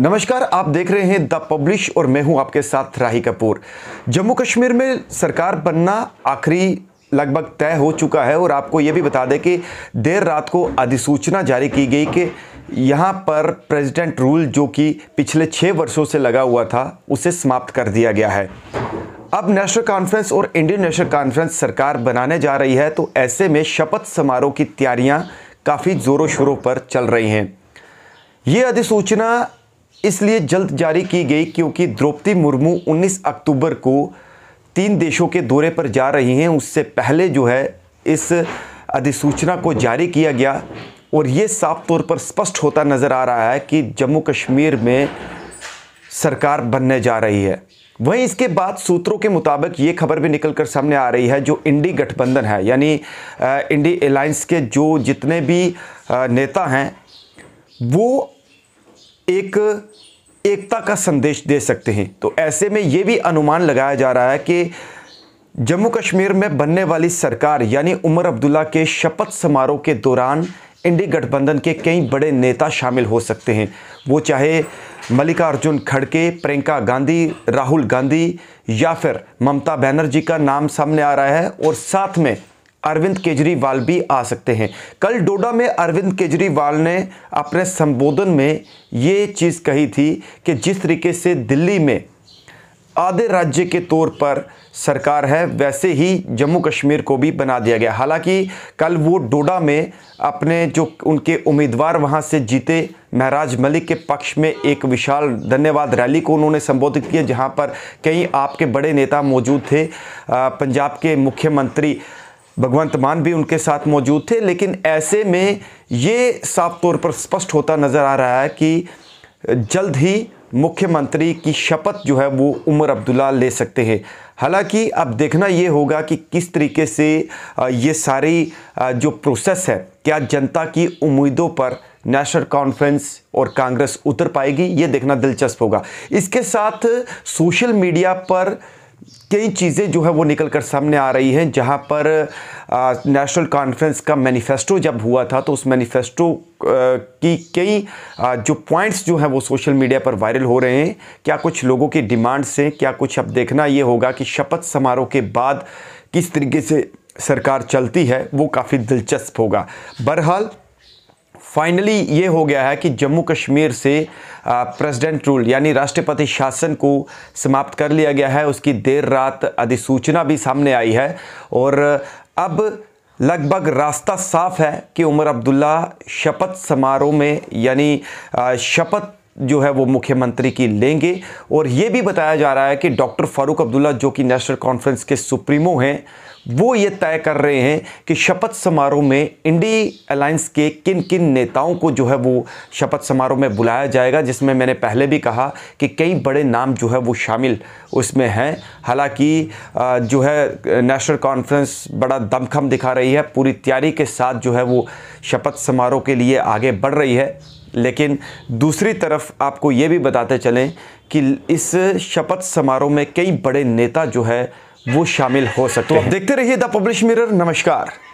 नमस्कार आप देख रहे हैं द पब्लिश और मैं हूं आपके साथ राही कपूर जम्मू कश्मीर में सरकार बनना आखिरी लगभग तय हो चुका है और आपको ये भी बता दें कि देर रात को अधिसूचना जारी की गई कि यहाँ पर प्रेसिडेंट रूल जो कि पिछले छः वर्षों से लगा हुआ था उसे समाप्त कर दिया गया है अब नेशनल कॉन्फ्रेंस और इंडियन नेशनल कॉन्फ्रेंस सरकार बनाने जा रही है तो ऐसे में शपथ समारोह की तैयारियाँ काफ़ी ज़ोरों शोरों पर चल रही हैं ये अधिसूचना इसलिए जल्द जारी की गई क्योंकि द्रौपदी मुर्मू 19 अक्टूबर को तीन देशों के दौरे पर जा रही हैं उससे पहले जो है इस अधिसूचना को जारी किया गया और ये साफ तौर पर स्पष्ट होता नज़र आ रहा है कि जम्मू कश्मीर में सरकार बनने जा रही है वहीं इसके बाद सूत्रों के मुताबिक ये खबर भी निकल कर सामने आ रही है जो इंडी गठबंधन है यानी इंडी अलायंस के जो जितने भी नेता हैं वो एक एकता का संदेश दे सकते हैं तो ऐसे में ये भी अनुमान लगाया जा रहा है कि जम्मू कश्मीर में बनने वाली सरकार यानी उमर अब्दुल्ला के शपथ समारोह के दौरान इंडी गठबंधन के कई बड़े नेता शामिल हो सकते हैं वो चाहे मल्लिकार्जुन खड़के प्रियंका गांधी राहुल गांधी या फिर ममता बनर्जी का नाम सामने आ रहा है और साथ में अरविंद केजरीवाल भी आ सकते हैं कल डोडा में अरविंद केजरीवाल ने अपने संबोधन में ये चीज़ कही थी कि जिस तरीके से दिल्ली में आधे राज्य के तौर पर सरकार है वैसे ही जम्मू कश्मीर को भी बना दिया गया हालांकि कल वो डोडा में अपने जो उनके उम्मीदवार वहां से जीते महराज मलिक के पक्ष में एक विशाल धन्यवाद रैली को उन्होंने संबोधित किया जहां पर कई आपके बड़े नेता मौजूद थे पंजाब के मुख्यमंत्री भगवंत मान भी उनके साथ मौजूद थे लेकिन ऐसे में ये साफ तौर पर स्पष्ट होता नज़र आ रहा है कि जल्द ही मुख्यमंत्री की शपथ जो है वो उमर अब्दुल्ला ले सकते हैं हालांकि अब देखना ये होगा कि किस तरीके से ये सारी जो प्रोसेस है क्या जनता की उम्मीदों पर नेशनल कॉन्फ्रेंस और कांग्रेस उतर पाएगी ये देखना दिलचस्प होगा इसके साथ सोशल मीडिया पर कई चीज़ें जो है वो निकल कर सामने आ रही हैं जहाँ पर नेशनल कॉन्फ्रेंस का मैनिफेस्टो जब हुआ था तो उस मैनिफेस्टो की कई जो पॉइंट्स जो हैं वो सोशल मीडिया पर वायरल हो रहे हैं क्या कुछ लोगों की डिमांड्स हैं क्या कुछ अब देखना ये होगा कि शपथ समारोह के बाद किस तरीके से सरकार चलती है वो काफ़ी दिलचस्प होगा बहरहाल फाइनली ये हो गया है कि जम्मू कश्मीर से प्रेसिडेंट रूल यानी राष्ट्रपति शासन को समाप्त कर लिया गया है उसकी देर रात अधिसूचना भी सामने आई है और अब लगभग रास्ता साफ है कि उमर अब्दुल्ला शपथ समारोह में यानी शपथ जो है वो मुख्यमंत्री की लेंगे और ये भी बताया जा रहा है कि डॉक्टर फारूक अब्दुल्ला जो कि नेशनल कॉन्फ्रेंस के सुप्रीमो हैं वो ये तय कर रहे हैं कि शपथ समारोह में इंडी अलायंस के किन किन नेताओं को जो है वो शपथ समारोह में बुलाया जाएगा जिसमें मैंने पहले भी कहा कि कई बड़े नाम जो है वो शामिल उसमें हैं हालांकि जो है नेशनल कॉन्फ्रेंस बड़ा दमखम दिखा रही है पूरी तैयारी के साथ जो है वो शपथ समारोह के लिए आगे बढ़ रही है लेकिन दूसरी तरफ आपको ये भी बताते चलें कि इस शपथ समारोह में कई बड़े नेता जो है वो शामिल हो सकते तो हैं देखते रहिए द पब्लिश मिरर नमस्कार